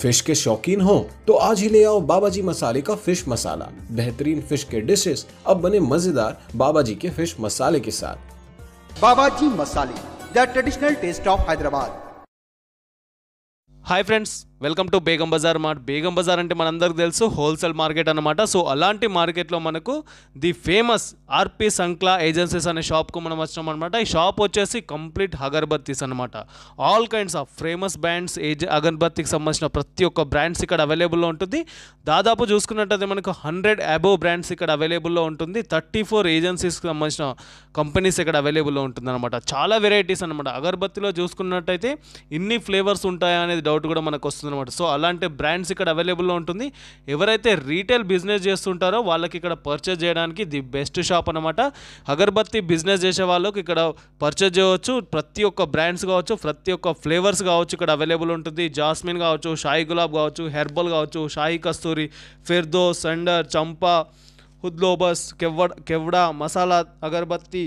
fish के शौकीन हो तो आज ही ले आओ बाबा जी मसाले का फिश मसाला बेहतरीन फिश के डिशेस अब बने मजेदार बाबा जी के फिश मसाले के साथ Baba ji Masale the traditional taste of Hyderabad hi friends welcome to Begum Bazar mart Begum Bazar అంటే మనందరికి తెలుసు హోల్సేల్ మార్కెట్ అనమాట సో అలాంటి మార్కెట్లో మనకు the famous RP Sankla agencies అనే షాప్కు మనం వచ్చినాం అనమాట ఈ షాప్ వచ్చేసి కంప్లీట్ అగర్బత్తీస్ అనమాట all kinds of famous brands ఏజ్ అగర్బత్తికి సంబంధించిన ప్రతి ఒక్క బ్రాండ్స్ ఇక్కడ అవైలబుల్లో ఉంటుంది దాదాపు చూసుకున్నట్టయితే మనకు హండ్రెడ్ అబోవ్ బ్రాండ్స్ ఇక్కడ అవైలబుల్లో ఉంటుంది థర్టీ ఫోర్ ఏజెన్సీస్కి సంబంధించిన కంపెనీస్ ఇక్కడ అవైలబుల్లో ఉంటుంది అనమాట చాలా వెరైటీస్ అనమాట అగర్బత్తిలో చూసుకున్నట్టయితే ఇన్ని ఫ్లేవర్స్ ఉంటాయా అనేది డౌట్ కూడా మనకు వస్తుంది వస్తుంది అనమాట సో అలాంటి బ్రాండ్స్ ఇక్కడ అవైలబుల్లో ఉంటుంది ఎవరైతే రీటైల్ బిజినెస్ చేస్తుంటారో వాళ్ళకి ఇక్కడ పర్చేజ్ చేయడానికి ది బెస్ట్ షాప్ అనమాట అగర్బత్తి బిజినెస్ చేసే వాళ్ళకి ఇక్కడ పర్చేజ్ చేయవచ్చు ప్రతి ఒక్క బ్రాండ్స్ కావచ్చు ప్రతి ఒక్క ఫ్లేవర్స్ కావచ్చు ఇక్కడ అవైలబుల్ ఉంటుంది జాస్మిన్ కావచ్చు షాయి గులాబ్ కావచ్చు హెర్బల్ కావచ్చు షాయి కస్తూరి ఫెర్దో సండర్ చంపా హుద్లోబస్ కెవ్వ కెవ్డా మసాలా అగరబత్తి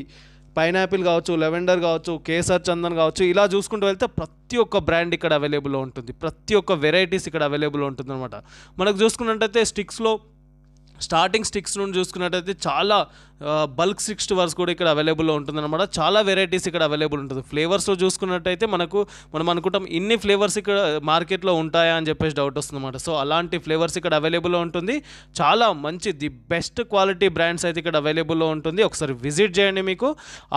పైనాపిల్ కావచ్చు లెవెండర్ కావచ్చు కేసర్ చందన్ కావచ్చు ఇలా చూసుకుంటూ వెళ్తే ప్రతి ఒక్క బ్రాండ్ ఇక్కడ అవైలబుల్లో ఉంటుంది ప్రతి ఒక్క వెరైటీస్ ఇక్కడ అవైలబుల్ ఉంటుంది అనమాట మనకు చూసుకున్నట్టయితే స్టిక్స్లో స్టార్టింగ్ స్టిక్స్ నుండి చూసుకున్నట్టయితే చాలా బల్క్ సిక్స్ వర్స్ కూడా ఇక్కడ అవైలబుల్లో ఉంటుందన్నమాట చాలా వెరైటీస్ ఇక్కడ అవైలబుల్ ఉంటుంది ఫ్లేవర్స్లో చూసుకున్నట్టయితే మనకు మనం అనుకుంటాం ఇన్ని ఫ్లేవర్స్ ఇక్కడ మార్కెట్లో ఉంటాయా అని చెప్పేసి డౌట్ వస్తుందన్నమాట సో అలాంటి ఫ్లేవర్స్ ఇక్కడ అవైలబుల్లో ఉంటుంది చాలా మంచి ది బెస్ట్ క్వాలిటీ బ్రాండ్స్ అయితే ఇక్కడ అవైలబుల్లో ఉంటుంది ఒకసారి విజిట్ చేయండి మీకు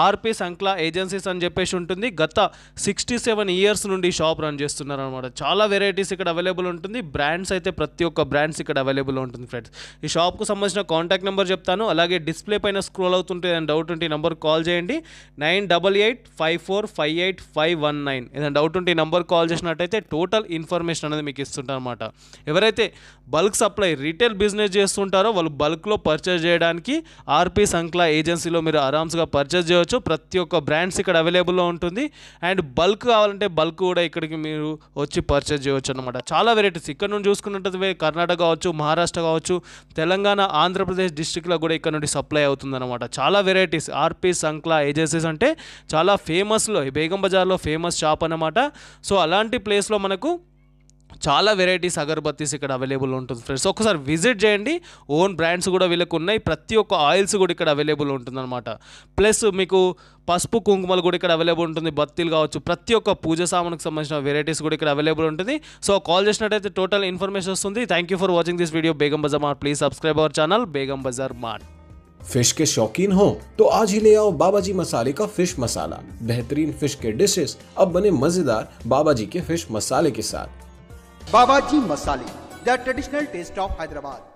ఆర్పి సంక్లా ఏజెన్సీస్ అని చెప్పేసి ఉంటుంది గత సిక్స్టీ సెవెన్ ఇయర్స్ నుండి షాప్ రన్ చేస్తున్నారు అనమాట చాలా వెరైటీస్ ఇక్కడ అవైలబుల్ ఉంటుంది బ్రాండ్స్ అయితే ప్రతి ఒక్క బ్రాండ్స్ ఇక్కడ అవైలబుల్ ఉంటుంది ఫ్రెండ్స్ ఈ షాప్ షాప్కు సంబంధించిన కాంటాక్ట్ నెంబర్ చెప్తాను అలాగే డిస్ప్లే పైన స్క్రోల్ అవుతుంటే డౌట్ ఉంటే ఈ నెంబర్ కాల్ చేయండి nine double eight five four five eight five one nine ఏదైనా డౌట్ ఉంటే ఈ నెంబర్ కాల్ చేసినట్టయితే టోటల్ ఇన్ఫర్మేషన్ అనేది మీకు అనమాట ఎవరైతే బల్క్ సప్లై రీటైల్ బిజినెస్ చేస్తుంటారో వాళ్ళు బల్క్లో పర్చేస్ చేయడానికి ఆర్పి సంక్లా ఏజెన్సీలో మీరు ఆరామ్స్గా పర్చేస్ చేయవచ్చు ప్రతి ఒక్క బ్రాండ్స్ ఇక్కడ అవైలబుల్లో ఉంటుంది అండ్ బల్క్ కావాలంటే బల్క్ కూడా ఇక్కడికి మీరు వచ్చి పర్చేస్ చేయవచ్చు అనమాట చాలా వెరైటీస్ ఇక్కడ నుండి చూసుకున్నట్టు కర్ణాటక కావచ్చు మహారాష్ట్ర కావచ్చు తెలంగాణ తెలంగాణ ఆంధ్రప్రదేశ్ డిస్టిక్లో కూడా ఇక్కడ నుండి సప్లై అవుతుంది అనమాట చాలా వెరైటీస్ ఆర్పీ సంక్లా ఏజెన్సీస్ అంటే చాలా ఫేమస్లో బేగం బజార్లో ఫేమస్ షాప్ అనమాట సో అలాంటి ప్లేస్లో మనకు చాలా వెరైటీస్ అగరబత్తిస్ ఇక్కడ अवेलेबल ఉంటుంది ఫ్రెండ్స్ ఒక్కసారి విజిట్ చేయండి ఓన్ బ్రాండ్స్ కూడా విలకు ఉన్నాయి ప్రతి ఒక్క ఆయిల్స్ కూడా ఇక్కడ अवेलेबल ఉంటుందన్నమాట ప్లస్ మీకు పసుపు కుంకుమలు కూడా ఇక్కడ अवेलेबल ఉంటుంది బత్తులు గావచ్చు ప్రతి ఒక్క పూజ సామానుకి సంబంధించిన వెరైటీస్ కూడా ఇక్కడ अवेलेबल ఉంటుంది సో కాల్ చేసినట్లయితే టోటల్ ఇన్ఫర్మేషన్ వస్తుంది thank you for watching this video Begum Bazar mart please subscribe our channel Begum Bazar mart ఫిష్ కే షాకిన్ హో తో ఆజ్ హి లే आओ बाबा जी मसाले का फिश मसाला बेहतरीन फिश के डिशेस अब बने मजेदार बाबा जी के फिश मसाले के साथ Babaji Masale the traditional taste of Hyderabad